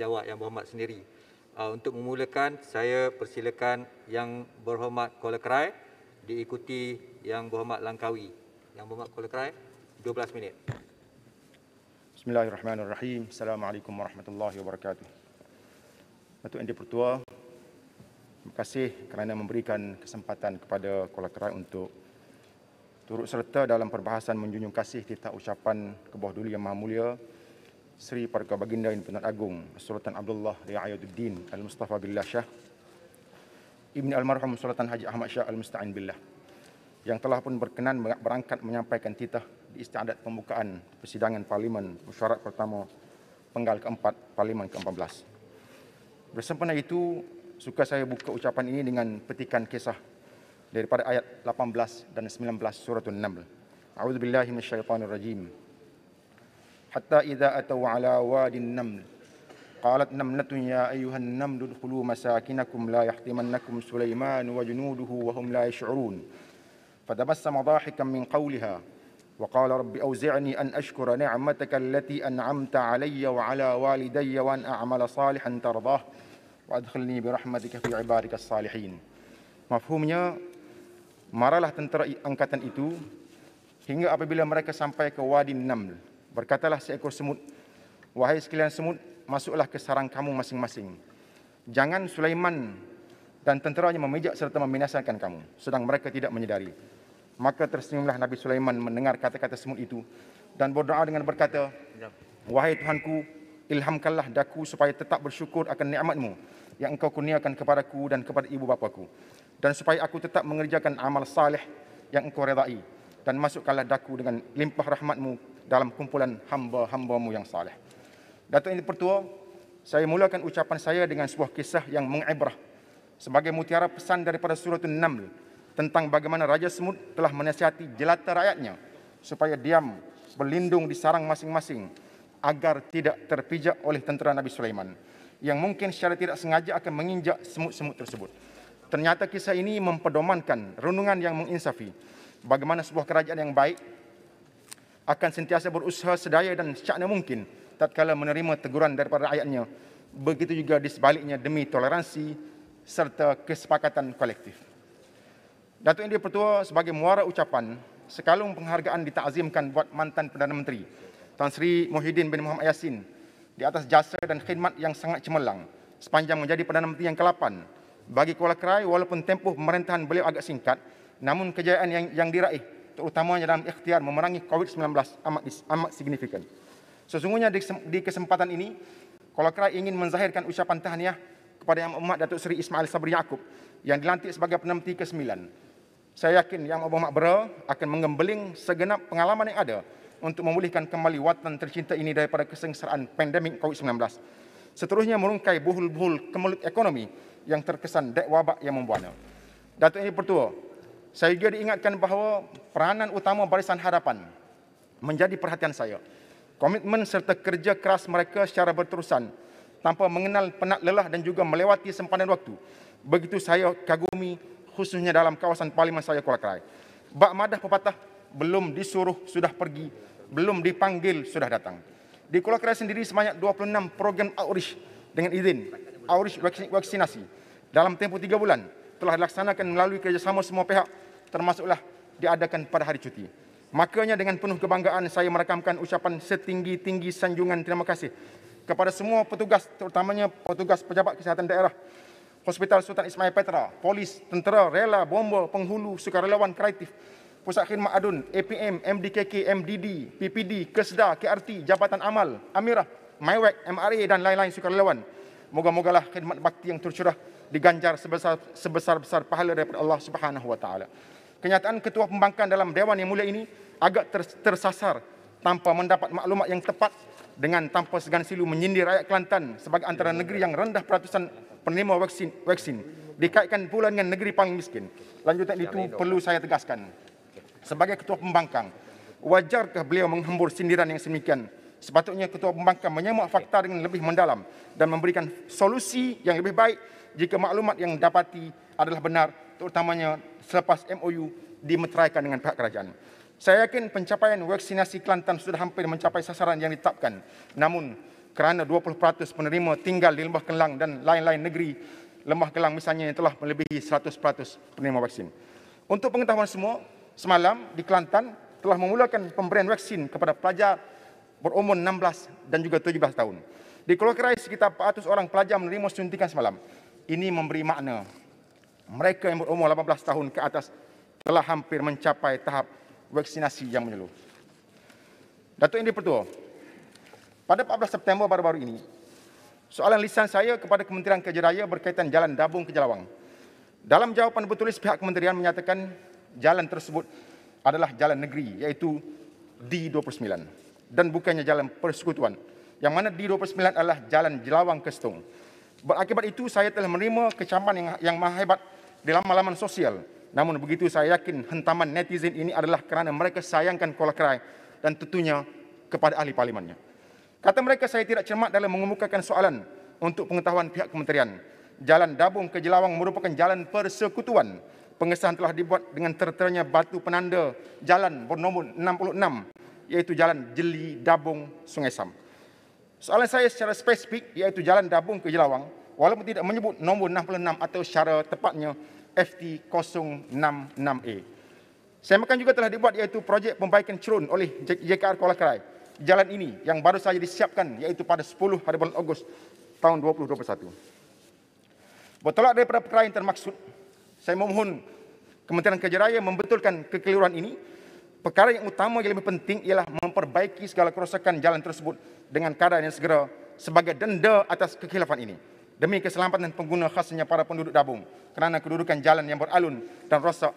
jawab Yang Berhormat sendiri. Uh, untuk memulakan, saya persilakan Yang Berhormat Kuala Kerai diikuti Yang Berhormat Langkawi. Yang Berhormat Kuala Kerai, 12 minit. Bismillahirrahmanirrahim. Assalamualaikum warahmatullahi wabarakatuh. Datuk Yang Pertua, terima kasih kerana memberikan kesempatan kepada Kuala Kerai untuk turut serta dalam perbahasan menjunjung kasih titah ucapan ke bawah yang maha mulia Sri Parga Baginda Yang Penat Agung Sultan Abdullah Riayatuddin Al-Mustafa Billah Shah Ibn Al-Marhum Sultan Haji Ahmad Shah Al-Musta'in Billah yang telah pun berkenan berangkat menyampaikan titah di istiadat pembukaan persidangan Parlimen Mesyuarat Pertama Penggal keempat Parlimen ke-14. Bersempena itu, suka saya buka ucapan ini dengan petikan kisah daripada ayat 18 dan 19 surah An-Naml. A'udzubillahi minasyaitonirrajim. حتى إذا أتوا على وادي النمل قالت نملة يا أيها النمل ادخلوا مساكنكم لا يحطمنكم سليمان وجنوده وهم لا يشعرون فتبسم ضاحكا من قولها وقال رب أوزعني أن أشكر نعمتك التي أنعمت علي وعلى والدي وأن أعمل صالحا ترضاه وأدخلني برحمتك في عبادك الصالحين مفهومnya marahlah tentera angkatan itu hingga apabila mereka sampai ke Wadi Naml. Berkatalah seekor semut, wahai sekalian semut, masuklah ke sarang kamu masing-masing. Jangan Sulaiman dan tenteranya memejak serta membinasakan kamu, sedang mereka tidak menyedari. Maka tersenyumlah Nabi Sulaiman mendengar kata-kata semut itu dan berdoa dengan berkata, Wahai Tuhanku, ilhamkanlah daku supaya tetap bersyukur akan ni'matmu yang engkau kurniakan kepadaku dan kepada ibu bapaku. Dan supaya aku tetap mengerjakan amal saleh yang engkau redai. Dan masukkanlah daku dengan limpah rahmatmu dalam kumpulan hamba-hambamu yang saleh. Datuk Yang Pertua, saya mulakan ucapan saya dengan sebuah kisah yang mengibrah sebagai mutiara pesan daripada surah an tentang bagaimana Raja Semut telah menasihati jelata rakyatnya supaya diam berlindung di sarang masing-masing agar tidak terpijak oleh tentera Nabi Sulaiman yang mungkin secara tidak sengaja akan menginjak semut-semut tersebut. Ternyata kisah ini mempedomankan renungan yang menginsafi bagaimana sebuah kerajaan yang baik akan sentiasa berusaha sedaya dan secara mungkin tatkala menerima teguran daripada rakyatnya begitu juga di sebaliknya demi toleransi serta kesepakatan kolektif Datuk Yang Dipertua sebagai muara ucapan sekalung penghargaan ditakzimkan buat mantan Perdana Menteri Tan Sri Muhyiddin bin Muhammad Yassin di atas jasa dan khidmat yang sangat cemerlang sepanjang menjadi Perdana Menteri yang ke-8 bagi Kuala Krai walaupun tempoh pemerintahan beliau agak singkat namun kejayaan yang, yang diraih terutamanya dalam ikhtiar memerangi COVID-19 amat, amat signifikan. Sesungguhnya di kesempatan ini, kalau Kolokra ingin menzahirkan ucapan tahniah kepada Yang Mahmat Datuk Seri Ismail Sabri Yaakob yang dilantik sebagai penemti ke-9. Saya yakin Yang Mahmat Bera akan mengembeling segenap pengalaman yang ada untuk memulihkan kembali watan tercinta ini daripada kesengsaraan pandemik COVID-19. Seterusnya merungkai buhul-buhul kemelut ekonomi yang terkesan dek wabak yang membuana. Datuk Yang Pertua, saya juga diingatkan bahawa peranan utama Barisan Harapan menjadi perhatian saya. Komitmen serta kerja keras mereka secara berterusan tanpa mengenal penat lelah dan juga melewati sempadan waktu. Begitu saya kagumi khususnya dalam kawasan parlimen saya Kuala Kerai. Bak madah pepatah, belum disuruh sudah pergi, belum dipanggil sudah datang. Di Kuala Kerai sendiri sebanyak 26 program outreach dengan izin, outreach vaksinasi dalam tempoh 3 bulan telah dilaksanakan melalui kerjasama semua pihak termasuklah diadakan pada hari cuti. Makanya dengan penuh kebanggaan saya merakamkan ucapan setinggi-tinggi sanjungan terima kasih kepada semua petugas terutamanya petugas pejabat kesihatan daerah Hospital Sultan Ismail Petra, polis, tentera, rela, bomba, penghulu, sukarelawan, kreatif, Pusat Khidmat Adun, APM, MDKK, MDD, PPD, Kesda, KRT, Jabatan Amal, Amirah, MyWeb, MRA dan lain-lain sukarelawan. Moga-mogalah khidmat bakti yang tercurah diganjar sebesar sebesar besar pahala daripada Allah Subhanahu Wa Taala. Kenyataan ketua pembangkang dalam dewan yang mulia ini agak tersasar tanpa mendapat maklumat yang tepat dengan tanpa segan silu menyindir rakyat Kelantan sebagai antara negeri yang rendah peratusan penerima vaksin vaksin dikaitkan pula dengan negeri paling miskin. Lanjutan itu perlu saya tegaskan. Sebagai ketua pembangkang, wajarkah beliau menghembur sindiran yang semikian? Sepatutnya ketua pembangkang menyemak fakta dengan lebih mendalam dan memberikan solusi yang lebih baik jika maklumat yang dapati adalah benar terutamanya selepas MOU dimeteraikan dengan pihak kerajaan. Saya yakin pencapaian vaksinasi Kelantan sudah hampir mencapai sasaran yang ditetapkan. Namun kerana 20% penerima tinggal di Lembah Kelang dan lain-lain negeri Lembah Kelang misalnya yang telah melebihi 100% penerima vaksin. Untuk pengetahuan semua, semalam di Kelantan telah memulakan pemberian vaksin kepada pelajar berumur 16 dan juga 17 tahun. Di Kelokerai sekitar 400 orang pelajar menerima suntikan semalam. Ini memberi makna mereka yang berumur 18 tahun ke atas telah hampir mencapai tahap vaksinasi yang menyeluruh. Datuk Indri Pertua, pada 14 September baru-baru ini, soalan lisan saya kepada Kementerian Kerja Raya berkaitan jalan Dabung ke Jelawang. Dalam jawapan bertulis pihak kementerian menyatakan jalan tersebut adalah jalan negeri iaitu D29 dan bukannya jalan persekutuan yang mana D29 adalah jalan Jelawang ke Setung. Berakibat itu saya telah menerima kecaman yang yang maha hebat di laman sosial. Namun begitu saya yakin hentaman netizen ini adalah kerana mereka sayangkan Kolakrai dan tentunya kepada ahli parlimennya. Kata mereka saya tidak cermat dalam mengemukakan soalan untuk pengetahuan pihak kementerian. Jalan Dabung ke Jelawang merupakan jalan persekutuan. Pengesahan telah dibuat dengan terteranya batu penanda jalan bernombor 66 iaitu jalan Jeli Dabung Sungai Sam. Soalan saya secara spesifik iaitu jalan Dabung ke Jelawang walaupun tidak menyebut nombor 66 atau secara tepatnya FT066A. makan juga telah dibuat iaitu projek pembaikan cerun oleh JKR Kuala Kerai. Jalan ini yang baru saja disiapkan iaitu pada 10 hari bulan Ogos tahun 2021. Bertolak daripada perkara yang termaksud, saya memohon Kementerian Kerja Raya membetulkan kekeliruan ini. Perkara yang utama yang lebih penting ialah memperbaiki segala kerosakan jalan tersebut dengan keadaan yang segera sebagai denda atas kekhilafan ini. Demi keselamatan pengguna khasnya para penduduk Dabung kerana kedudukan jalan yang beralun dan rosak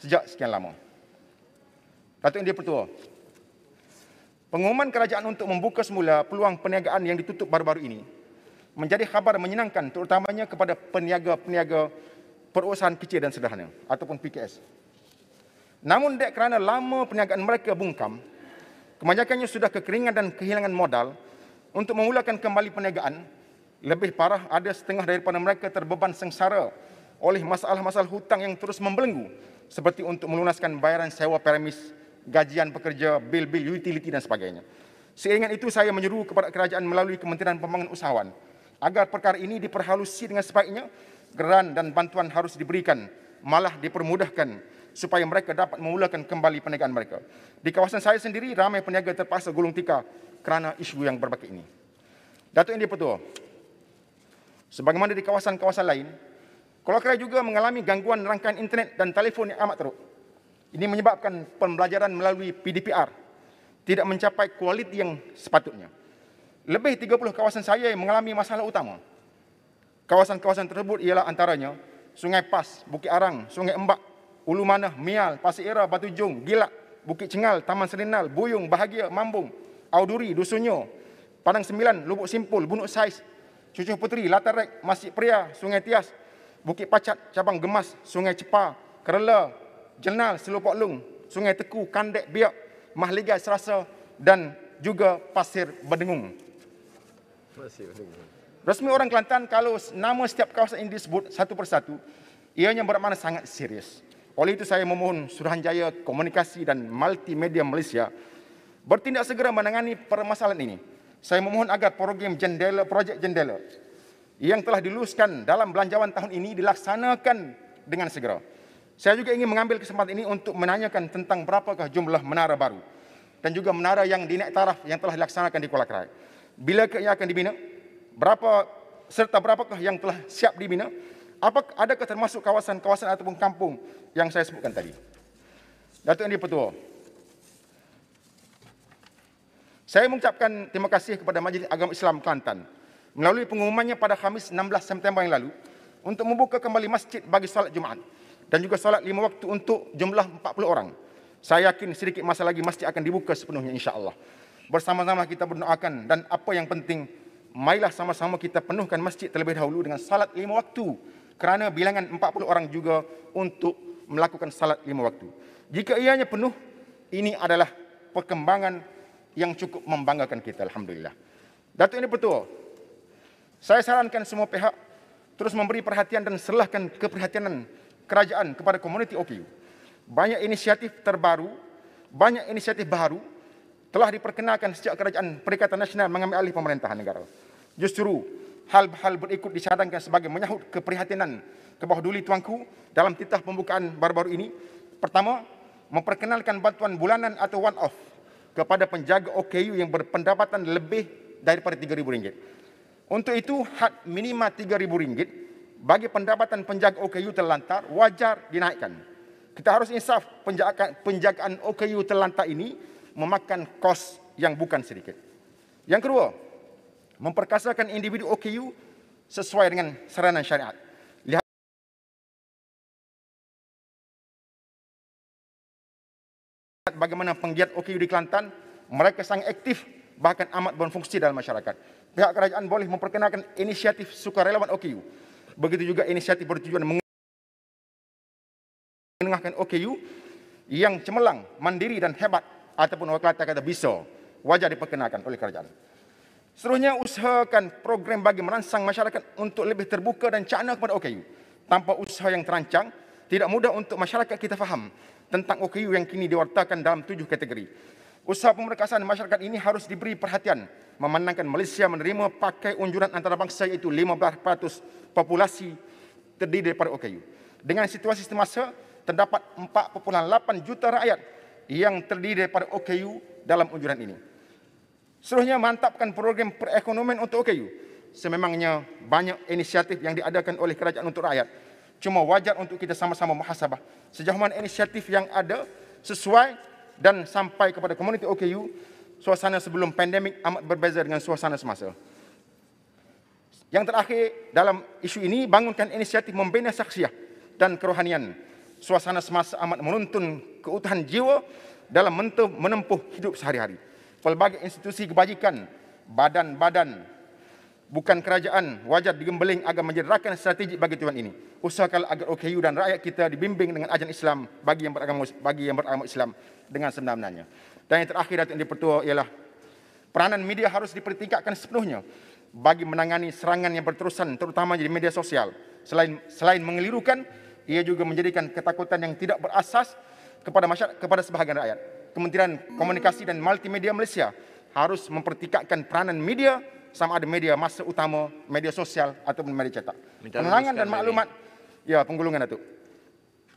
sejak sekian lama. Datuk India Pertua, pengumuman kerajaan untuk membuka semula peluang perniagaan yang ditutup baru-baru ini menjadi khabar menyenangkan terutamanya kepada peniaga-peniaga perusahaan kecil dan sederhana ataupun PKS. Namun dek kerana lama perniagaan mereka bungkam, kebanyakannya sudah kekeringan dan kehilangan modal untuk memulakan kembali perniagaan. Lebih parah, ada setengah daripada mereka terbeban sengsara oleh masalah-masalah hutang yang terus membelenggu seperti untuk melunaskan bayaran sewa premis, gajian pekerja, bil-bil utiliti dan sebagainya. Seingat itu, saya menyeru kepada kerajaan melalui Kementerian Pembangunan Usahawan agar perkara ini diperhalusi dengan sebaiknya geran dan bantuan harus diberikan, malah dipermudahkan supaya mereka dapat memulakan kembali perniagaan mereka. Di kawasan saya sendiri, ramai peniaga terpaksa gulung tikar kerana isu yang berbagai ini. Datuk Indi Pertua, sebagaimana di kawasan-kawasan lain, Kolokrai juga mengalami gangguan rangkaian internet dan telefon yang amat teruk. Ini menyebabkan pembelajaran melalui PDPR tidak mencapai kualiti yang sepatutnya. Lebih 30 kawasan saya yang mengalami masalah utama. Kawasan-kawasan tersebut ialah antaranya Sungai Pas, Bukit Arang, Sungai Embak, Ulu Manah, Mial, Pasir Era, Batu Jung, Gilak, Bukit Cengal, Taman Serinal, Buyung, Bahagia, Mambung, Auduri, Dusunyo, Padang Sembilan, Lubuk Simpul, Bunuk Sais, Cucuh Puteri, Latarek, Masjid Pria, Sungai Tias, Bukit Pacat, Cabang Gemas, Sungai Cepa, Kerela, Jenal, Selopok Lung, Sungai Teku, Kandek, Biak, Mahligai, Serasa dan juga Pasir Berdengung. Pasir Berdengung. Resmi orang Kelantan kalau nama setiap kawasan ini disebut satu persatu, ianya bermakna sangat serius. Oleh itu saya memohon Suruhanjaya Komunikasi dan Multimedia Malaysia bertindak segera menangani permasalahan ini. Saya memohon agar program jendela, projek jendela yang telah diluluskan dalam belanjawan tahun ini dilaksanakan dengan segera. Saya juga ingin mengambil kesempatan ini untuk menanyakan tentang berapakah jumlah menara baru dan juga menara yang dinaik taraf yang telah dilaksanakan di Kuala Kerai. Bila ia akan dibina, berapa serta berapakah yang telah siap dibina apa adakah termasuk kawasan-kawasan ataupun kampung yang saya sebutkan tadi? Datuk Negeri Pertua. Saya mengucapkan terima kasih kepada Majlis Agama Islam Kelantan melalui pengumumannya pada Khamis 16 September yang lalu untuk membuka kembali masjid bagi salat Jumaat dan juga salat lima waktu untuk jumlah 40 orang. Saya yakin sedikit masa lagi masjid akan dibuka sepenuhnya insya-Allah. Bersama-sama kita berdoakan dan apa yang penting marilah sama-sama kita penuhkan masjid terlebih dahulu dengan salat lima waktu kerana bilangan 40 orang juga untuk melakukan salat lima waktu. Jika ianya penuh, ini adalah perkembangan yang cukup membanggakan kita. Alhamdulillah. Datuk ini betul. Saya sarankan semua pihak terus memberi perhatian dan selahkan keperhatianan kerajaan kepada komuniti OPU. Banyak inisiatif terbaru, banyak inisiatif baru telah diperkenalkan sejak kerajaan Perikatan Nasional mengambil alih pemerintahan negara. Justru hal-hal berikut disadangkan sebagai menyahut keprihatinan kebawah duli tuanku dalam titah pembukaan baru-baru ini. Pertama, memperkenalkan bantuan bulanan atau one-off kepada penjaga OKU yang berpendapatan lebih daripada RM3,000. Untuk itu, had minima RM3,000 bagi pendapatan penjaga OKU terlantar wajar dinaikkan. Kita harus insaf penjagaan, penjagaan OKU terlantar ini memakan kos yang bukan sedikit. Yang kedua, memperkasakan individu OKU sesuai dengan saranan syariat. Lihat bagaimana penggiat OKU di Kelantan, mereka sangat aktif bahkan amat berfungsi dalam masyarakat. Pihak kerajaan boleh memperkenalkan inisiatif sukarelawan OKU. Begitu juga inisiatif bertujuan mengenangkan OKU yang cemerlang, mandiri dan hebat ataupun orang kata kata bisa wajar diperkenalkan oleh kerajaan. Seterusnya usahakan program bagi merangsang masyarakat untuk lebih terbuka dan cakna kepada OKU. Tanpa usaha yang terancang, tidak mudah untuk masyarakat kita faham tentang OKU yang kini diwartakan dalam tujuh kategori. Usaha pemerkasaan masyarakat ini harus diberi perhatian memandangkan Malaysia menerima pakai unjuran antarabangsa iaitu 15% populasi terdiri daripada OKU. Dengan situasi semasa, terdapat 4.8 juta rakyat yang terdiri daripada OKU dalam unjuran ini. Seluruhnya mantapkan program perekonomian untuk OKU. Sememangnya banyak inisiatif yang diadakan oleh kerajaan untuk rakyat. Cuma wajar untuk kita sama-sama muhasabah. Sejauh mana inisiatif yang ada sesuai dan sampai kepada komuniti OKU, suasana sebelum pandemik amat berbeza dengan suasana semasa. Yang terakhir dalam isu ini, bangunkan inisiatif membina saksiah dan kerohanian. Suasana semasa amat menuntun keutuhan jiwa dalam menempuh hidup sehari-hari pelbagai institusi kebajikan, badan-badan bukan kerajaan wajar digembeling agar menjerakan strategi bagi tujuan ini. Usahakan agar OKU dan rakyat kita dibimbing dengan ajaran Islam bagi yang beragama bagi yang beragama Islam dengan sebenarnya. Dan yang terakhir Datuk Yang Pertua ialah peranan media harus dipertingkatkan sepenuhnya bagi menangani serangan yang berterusan terutama di media sosial. Selain selain mengelirukan, ia juga menjadikan ketakutan yang tidak berasas kepada masyarakat kepada sebahagian rakyat. Kementerian Komunikasi dan Multimedia Malaysia harus mempertingkatkan peranan media sama ada media masa utama, media sosial ataupun media cetak. Penerangan dan maklumat ini. ya penggulungan itu.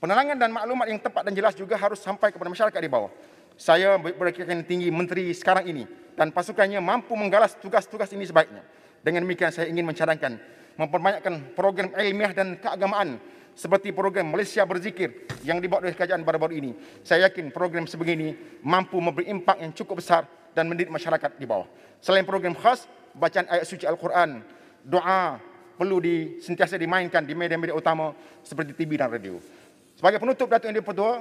Penerangan dan maklumat yang tepat dan jelas juga harus sampai kepada masyarakat di bawah. Saya berkeyakinan tinggi menteri sekarang ini dan pasukannya mampu menggalas tugas-tugas ini sebaiknya. Dengan demikian saya ingin mencadangkan memperbanyakkan program ilmiah dan keagamaan seperti program Malaysia Berzikir yang dibuat oleh kerajaan baru-baru ini. Saya yakin program sebegini mampu memberi impak yang cukup besar dan mendidik masyarakat di bawah. Selain program khas, bacaan ayat suci Al-Quran, doa perlu di, sentiasa dimainkan di media-media utama seperti TV dan radio. Sebagai penutup Datuk Indri Pertua,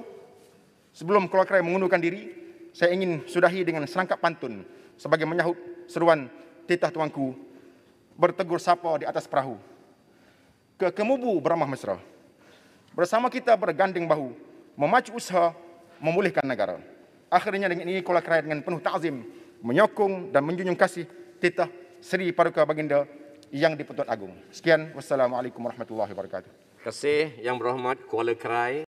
sebelum keluar mengundurkan diri, saya ingin sudahi dengan serangkap pantun sebagai menyahut seruan titah tuanku bertegur sapa di atas perahu. Ke kemubu beramah mesra bersama kita berganding bahu memacu usaha memulihkan negara. Akhirnya dengan ini kolak rakyat dengan penuh ta'zim menyokong dan menjunjung kasih titah Seri Paduka Baginda yang dipertuan agung. Sekian, wassalamualaikum warahmatullahi wabarakatuh. Kasih yang berhormat Kuala Kerai.